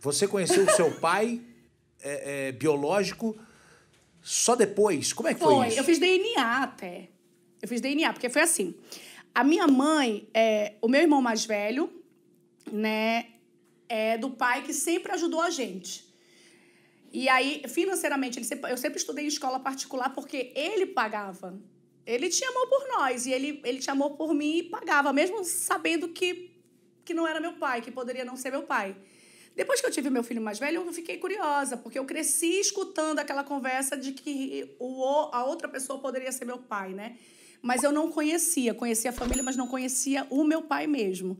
Você conheceu o seu pai é, é, biológico só depois? Como é que foi, foi isso? Eu fiz DNA até. Eu fiz DNA, porque foi assim. A minha mãe, é, o meu irmão mais velho, né, é do pai que sempre ajudou a gente. E aí, financeiramente, sempre, eu sempre estudei em escola particular porque ele pagava. Ele tinha amor por nós e ele, ele tinha amor por mim e pagava, mesmo sabendo que, que não era meu pai, que poderia não ser meu pai. Depois que eu tive meu filho mais velho, eu fiquei curiosa, porque eu cresci escutando aquela conversa de que o, a outra pessoa poderia ser meu pai, né? Mas eu não conhecia, conhecia a família, mas não conhecia o meu pai mesmo.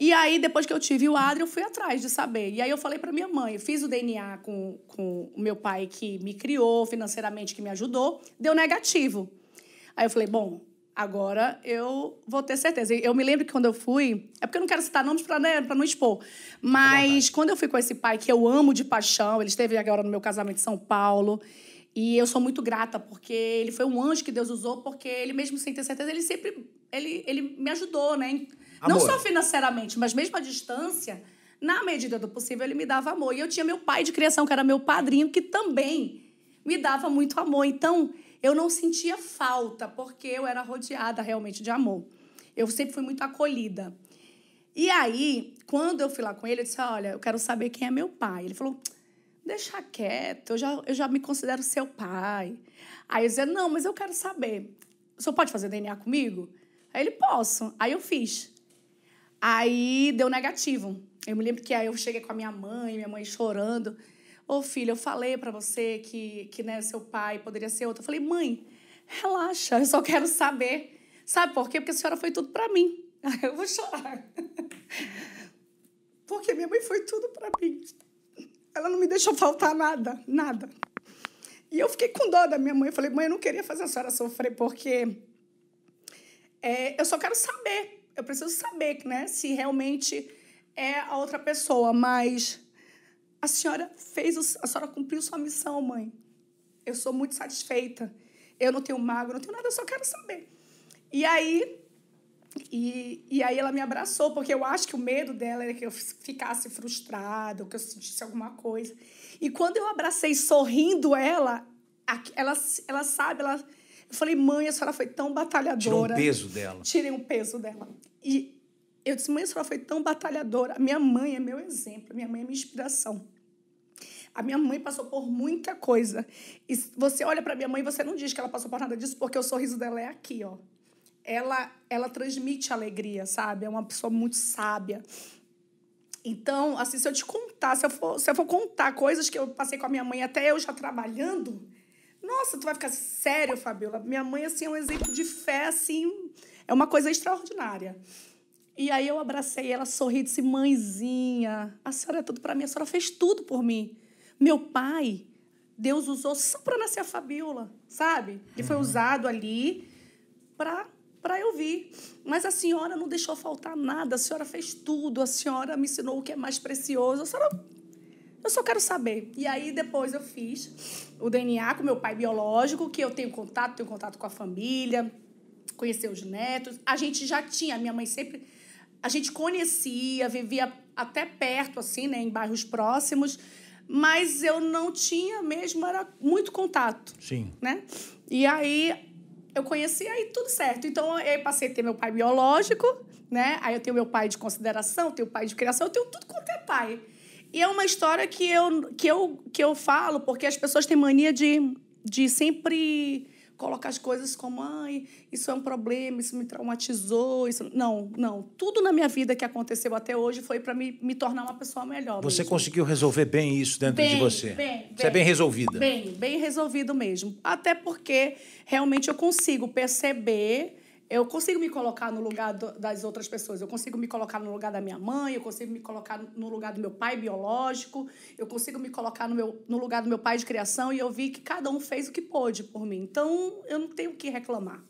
E aí, depois que eu tive o Adri, eu fui atrás de saber. E aí, eu falei para minha mãe: fiz o DNA com, com o meu pai, que me criou financeiramente, que me ajudou, deu negativo. Aí, eu falei: bom, Agora eu vou ter certeza. Eu me lembro que quando eu fui. É porque eu não quero citar nomes para né, não expor. Mas quando eu fui com esse pai que eu amo de paixão, ele esteve agora no meu casamento em São Paulo. E eu sou muito grata, porque ele foi um anjo que Deus usou, porque ele, mesmo sem ter certeza, ele sempre. Ele, ele me ajudou, né? Amor. Não só financeiramente, mas mesmo à distância, na medida do possível, ele me dava amor. E eu tinha meu pai de criação, que era meu padrinho, que também me dava muito amor. Então, eu não sentia falta, porque eu era rodeada realmente de amor. Eu sempre fui muito acolhida. E aí, quando eu fui lá com ele, eu disse: Olha, eu quero saber quem é meu pai. Ele falou: Deixa quieto, eu já, eu já me considero seu pai. Aí eu dizia: Não, mas eu quero saber. O senhor pode fazer DNA comigo? Aí ele: Posso. Aí eu fiz. Aí deu negativo. Eu me lembro que aí eu cheguei com a minha mãe, minha mãe chorando. Ô filho, filha, eu falei para você que, que né, seu pai poderia ser outro. Eu falei, mãe, relaxa, eu só quero saber. Sabe por quê? Porque a senhora foi tudo para mim. eu vou chorar. Porque minha mãe foi tudo para mim. Ela não me deixou faltar nada, nada. E eu fiquei com dó da minha mãe. Eu falei, mãe, eu não queria fazer a senhora sofrer, porque é, eu só quero saber. Eu preciso saber né, se realmente é a outra pessoa, mas a senhora fez, a senhora cumpriu sua missão, mãe. Eu sou muito satisfeita. Eu não tenho mago, não tenho nada, eu só quero saber. E aí, e, e aí ela me abraçou, porque eu acho que o medo dela era que eu ficasse frustrada, ou que eu sentisse alguma coisa. E quando eu abracei sorrindo ela, ela, ela sabe, ela, eu falei, mãe, a senhora foi tão batalhadora. Tirei um peso dela. Tirei um peso dela. E eu disse, mãe, a senhora foi tão batalhadora. A minha mãe é meu exemplo, a minha mãe é minha inspiração. A minha mãe passou por muita coisa. E você olha para minha mãe e você não diz que ela passou por nada disso, porque o sorriso dela é aqui, ó. Ela, ela transmite alegria, sabe? É uma pessoa muito sábia. Então, assim, se eu te contar, se eu for, se eu for contar coisas que eu passei com a minha mãe, até eu já trabalhando, nossa, tu vai ficar sério, Fabiola. Minha mãe, assim, é um exemplo de fé, assim, é uma coisa extraordinária. E aí eu abracei ela, sorri e disse: Mãezinha, a senhora é tudo para mim, a senhora fez tudo por mim. Meu pai, Deus usou só para nascer a Fabiola, sabe? Ele foi uhum. usado ali para para eu vir. Mas a senhora não deixou faltar nada, a senhora fez tudo, a senhora me ensinou o que é mais precioso. A senhora eu só quero saber. E aí depois eu fiz o DNA com meu pai biológico, que eu tenho contato, tenho contato com a família, conhecer os netos. A gente já tinha, minha mãe sempre a gente conhecia, vivia até perto, assim, né, em bairros próximos, mas eu não tinha mesmo, era muito contato. Sim. Né? E aí eu conheci, aí tudo certo. Então eu passei a ter meu pai biológico, né? Aí eu tenho meu pai de consideração, tenho pai de criação, eu tenho tudo quanto é pai. E é uma história que eu, que eu, que eu falo, porque as pessoas têm mania de, de sempre coloca as coisas como, ai, isso é um problema, isso me traumatizou, isso... Não, não. Tudo na minha vida que aconteceu até hoje foi para me, me tornar uma pessoa melhor. Você mesmo. conseguiu resolver bem isso dentro bem, de você? Bem, bem. Você é bem resolvida? Bem, bem resolvido mesmo. Até porque realmente eu consigo perceber eu consigo me colocar no lugar do, das outras pessoas. Eu consigo me colocar no lugar da minha mãe, eu consigo me colocar no lugar do meu pai biológico, eu consigo me colocar no, meu, no lugar do meu pai de criação e eu vi que cada um fez o que pôde por mim. Então, eu não tenho o que reclamar.